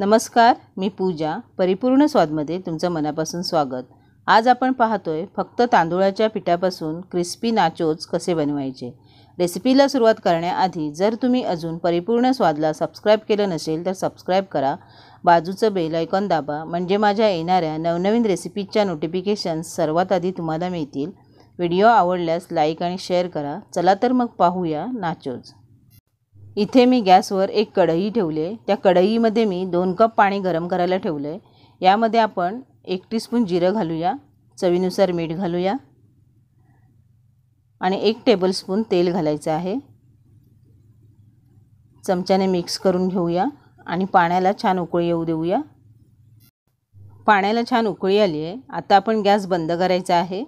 नमस्कार मी पूजा परिपूर्ण स्वादमध्ये तुमचं मनापासून स्वागत आज आपण पाहतोय फक्त तांदुळाच्या पिठापासून क्रिस्पी नाचोज कसे बनवायचे रेसिपीला सुरुवात करण्याआधी जर तुम्ही अजून परिपूर्ण स्वादला सबस्क्राईब केलं नसेल तर सबस्क्राईब करा बाजूचं बेल आयकॉन दाबा म्हणजे माझ्या येणाऱ्या नवनवीन रेसिपीजच्या नोटिफिकेशन्स सर्वात आधी तुम्हाला मिळतील व्हिडिओ आवडल्यास लाईक आणि शेअर करा चला तर मग पाहूया नाचोज इथे मी गॅसवर एक कढई ठेवली आहे त्या कढईमध्ये मी दोन कप पाणी गरम करायला ठेवलं आहे यामध्ये आपण एक टीस्पून जिरं घालूया चवीनुसार मीठ घालूया आणि एक टेबलस्पून तेल घालायचं आहे चमच्याने मिक्स करून घेऊया आणि पाण्याला छान उकळी येऊ देऊया पाण्याला छान उकळी आली आहे आता आपण गॅस बंद करायचा आहे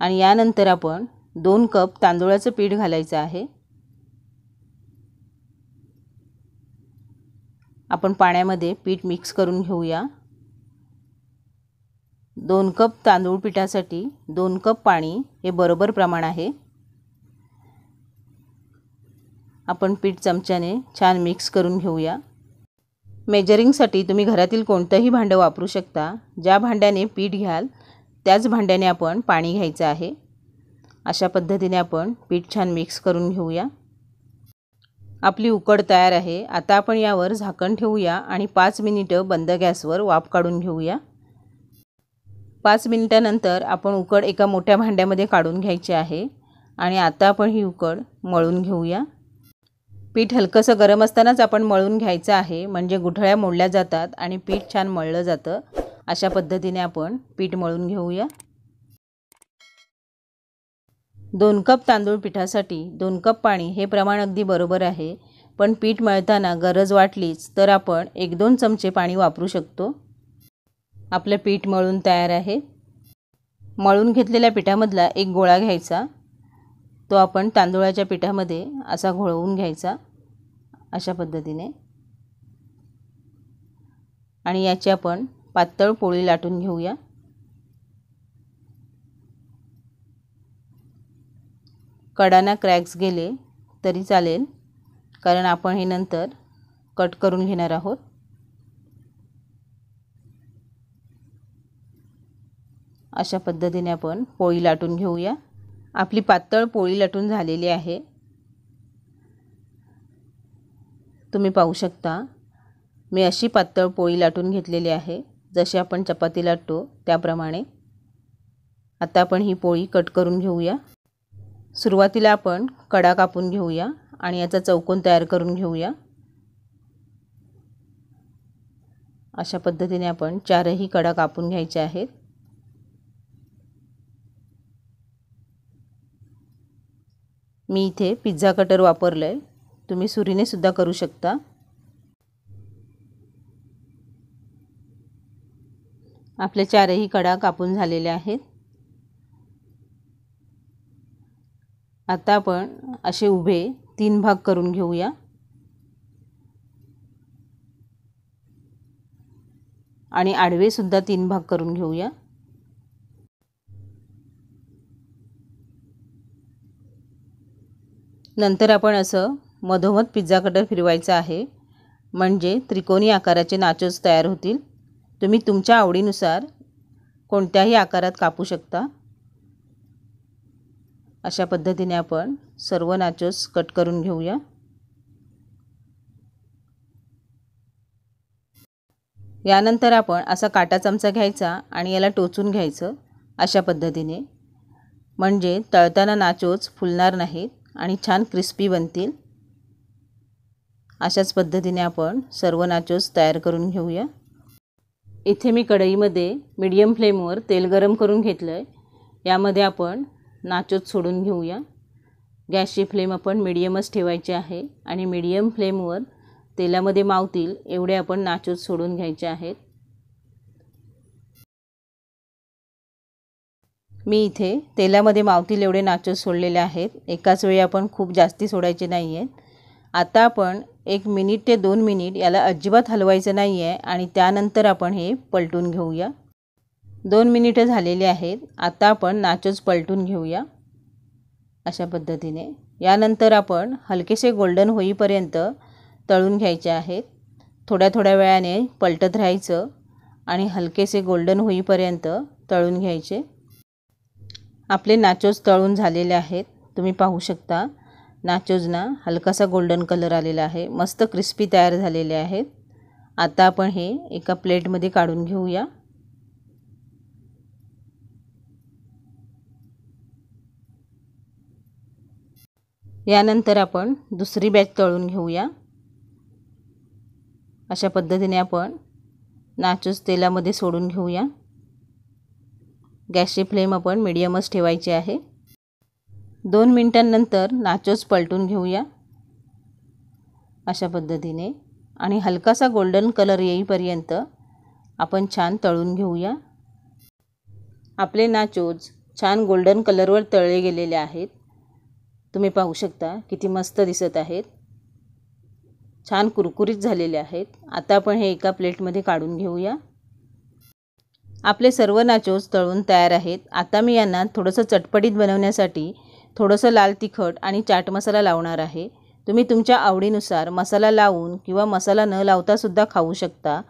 आणि यानंतर आपण दोन कप तांदुळाचं पीठ घालायचं आहे आपण पाण्यामध्ये पीठ मिक्स करून घेऊया दोन कप तांदूळ पिठासाठी दोन कप पाणी हे बरोबर प्रमाण आहे आपण पीठ चमच्याने छान मिक्स करून घेऊया मेजरिंगसाठी तुम्ही घरातील कोणतंही भांडं वापरू शकता ज्या भांड्याने पीठ घ्याल त्याच भांड्याने आपण पाणी घ्यायचं आहे अशा पद्धतीने आपण पीठ छान मिक्स करून घेऊया आपली उकड तयार आहे आता आपण यावर झाकण ठेवूया आणि पाच मिनिटं बंद गॅसवर वाफ काढून घेऊया पाच मिनिटानंतर आपण उकड एका मोठ्या भांड्यामध्ये काढून घ्यायची आहे आणि आता आपण ही उकड मळून घेऊया पीठ हलकंसं गरम असतानाच आपण मळून घ्यायचं आहे म्हणजे गुठळ्या मोडल्या जातात आणि पीठ छान मळलं जातं अशा पद्धतीने आपण पीठ मळून घेऊया दोन कप तांदूळ पिठासाठी दोन कप पाणी हे प्रमाण अगदी बरोबर आहे पण पीठ मळताना गरज वाटलीच तर आपण एक दोन चमचे पाणी वापरू शकतो आपलं पीठ मळून तयार आहे मळून घेतलेल्या पिठामधला एक गोळा घ्यायचा तो आपण तांदुळाच्या पिठामध्ये असा घोळवून घ्यायचा अशा पद्धतीने आणि याची आपण पातळ पोळी लाटून घेऊया कडांना क्रॅक्स गेले तरी चालेल कारण आपण हे नंतर कट करून घेणार आहोत अशा पद्धतीने आपण पोळी लाटून घेऊया आपली पातळ पोळी लाटून झालेली आहे तुम्ही पाहू शकता मी अशी पातळ पोळी लाटून घेतलेली आहे जशी आपण चपाती लाटतो त्याप्रमाणे आता आपण ही पोळी कट करून घेऊया सुरुवातीला आपण कडा कापून घेऊया आणि याचा चौकोन तयार करून घेऊया अशा पद्धतीने आपण चारही कडा कापून घ्यायच्या आहेत मी इथे पिझ्झा कटर वापरलं आहे तुम्ही सुद्धा करू शकता आपले चारही कडा कापून झालेले आहेत आता आपण असे उभे तीन भाग करून घेऊया आणि आडवेसुद्धा तीन भाग करून घेऊया नंतर आपण असं मधोमध पिझ्झा कटर फिरवायचं आहे म्हणजे त्रिकोणी आकाराचे नाचोज तयार होतील तुम्ही तुमच्या आवडीनुसार कोणत्याही आकारात कापू शकता अशा पद्धतीने आपण सर्व नाचोस कट करून घेऊया यानंतर आपण असा काटा चमचा घ्यायचा आणि याला टोचून घ्यायचं अशा पद्धतीने म्हणजे तळताना नाचोच फुलणार नाहीत आणि छान क्रिस्पी बनतील अशाच पद्धतीने आपण सर्व नाचोस तयार करून घेऊया इथे मी कढईमध्ये मीडियम फ्लेमवर तेल गरम करून घेतलं आहे यामध्ये आपण नाचोत सोडून घेऊया गॅसची फ्लेम आपण मिडियमच ठेवायची आहे आणि मिडियम फ्लेमवर तेलामध्ये मावतील एवढे आपण नाचोत सोडून घ्यायचे आहेत मी इथे तेलामध्ये मावतील एवढे नाचोत सोडलेले आहेत एकाच वेळी आपण खूप जास्ती सोडायचे नाही आहेत आता आपण एक मिनिट ते दोन मिनिट याला अजिबात हलवायचं नाही आहे आणि त्यानंतर आपण हे पलटून घेऊया दोन मिनिटं झालेली आहेत आता आपण नाचोज पलटून घेऊया अशा पद्धतीने यानंतर आपण हलकेसे गोल्डन होईपर्यंत तळून घ्यायचे आहेत थोड्या थोड्या वेळाने पलटत राहायचं आणि हलकेसे गोल्डन होईपर्यंत तळून घ्यायचे आपले नाचोज तळून झालेले आहेत तुम्ही पाहू शकता नाचोजना हलकासा गोल्डन कलर आलेला आहे मस्त क्रिस्पी तयार झालेले आहेत आता आपण हे एका प्लेटमध्ये काढून घेऊया यानंतर आपण दुसरी बॅच तळून घेऊया अशा पद्धतीने आपण नाचूस तेलामध्ये सोडून घेऊया गॅसची फ्लेम आपण मिडियमच ठेवायची आहे दोन मिनटांनंतर नाचोस पलटून घेऊया अशा पद्धतीने आणि हलकासा गोल्डन कलर येईपर्यंत आपण छान तळून घेऊया आपले नाचोज छान गोल्डन कलरवर तळले गेलेले आहेत तुम्ही पाहू शकता किती मस्त दिसत आहेत छान कुरकुरीत झालेले आहेत आता आपण हे एका प्लेटमध्ये काढून घेऊया आपले सर्व नाचोस तळून तयार आहेत आता मी यांना थोडंसं चटपटीत बनवण्यासाठी थोडंसं लाल तिखट आणि चाट मसाला लावणार आहे तुम्ही तुमच्या आवडीनुसार मसाला लावून किंवा मसाला न लावतासुद्धा खाऊ शकता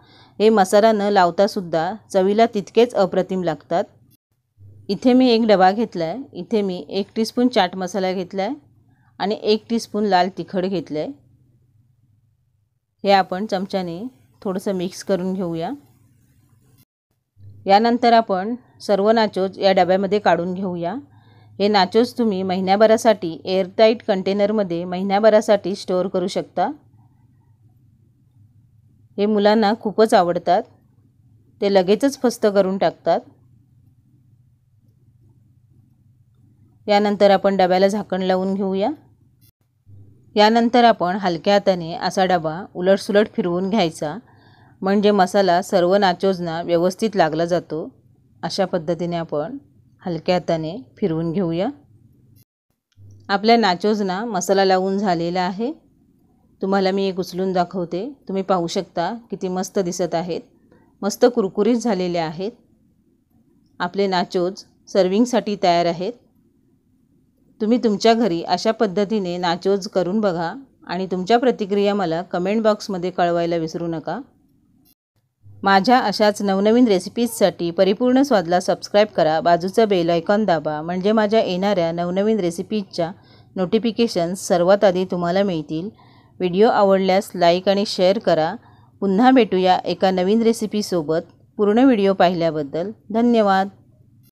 हे मसाला न लावतासुद्धा चवीला तितकेच अप्रतिम लागतात इथे मी एक डबा घेतला आहे इथे मी एक टीस्पून चाट मसाला घेतला आहे आणि एक टीस्पून लाल तिखट घेतलं आहे हे आपण चमच्याने थोडंसं मिक्स करून घेऊया यानंतर आपण सर्व नाचोज या डब्यामध्ये काढून घेऊया हे नाचोज तुम्ही महिन्याभरासाठी एअरटाईट कंटेनरमध्ये महिन्याभरासाठी स्टोअर करू शकता हे मुलांना खूपच आवडतात ते लगेचच फस्त करून टाकतात यानंतर आपण डब्याला झाकण लावून घेऊया यानंतर आपण हलक्या हाताने असा डबा उलटसुलट फिरवून घ्यायचा म्हणजे मसाला सर्व नाचोजना व्यवस्थित लागला जातो अशा पद्धतीने आपण हलक्या हाताने फिरवून घेऊया आपल्या नाचोजना मसाला लावून झालेला आहे तुम्हाला मी एक उचलून दाखवते तुम्ही पाहू शकता किती मस्त दिसत आहेत मस्त कुरकुरीत झालेले आहेत आपले नाचोज सर्विंगसाठी तयार आहेत तुम्ही तुमच्या घरी अशा पद्धतीने नाचोज करून बघा आणि तुमच्या प्रतिक्रिया मला कमेंट बॉक्समध्ये कळवायला विसरू नका माझ्या अशाच नवनवीन रेसिपीजसाठी परिपूर्ण स्वादला सबस्क्राईब करा बाजूचा बेल आयकॉन दाबा म्हणजे माझ्या येणाऱ्या नवनवीन रेसिपीजच्या नोटिफिकेशन्स सर्वात आधी तुम्हाला मिळतील व्हिडिओ आवडल्यास लाईक आणि शेअर करा पुन्हा भेटूया एका नवीन रेसिपीसोबत पूर्ण व्हिडिओ पाहिल्याबद्दल धन्यवाद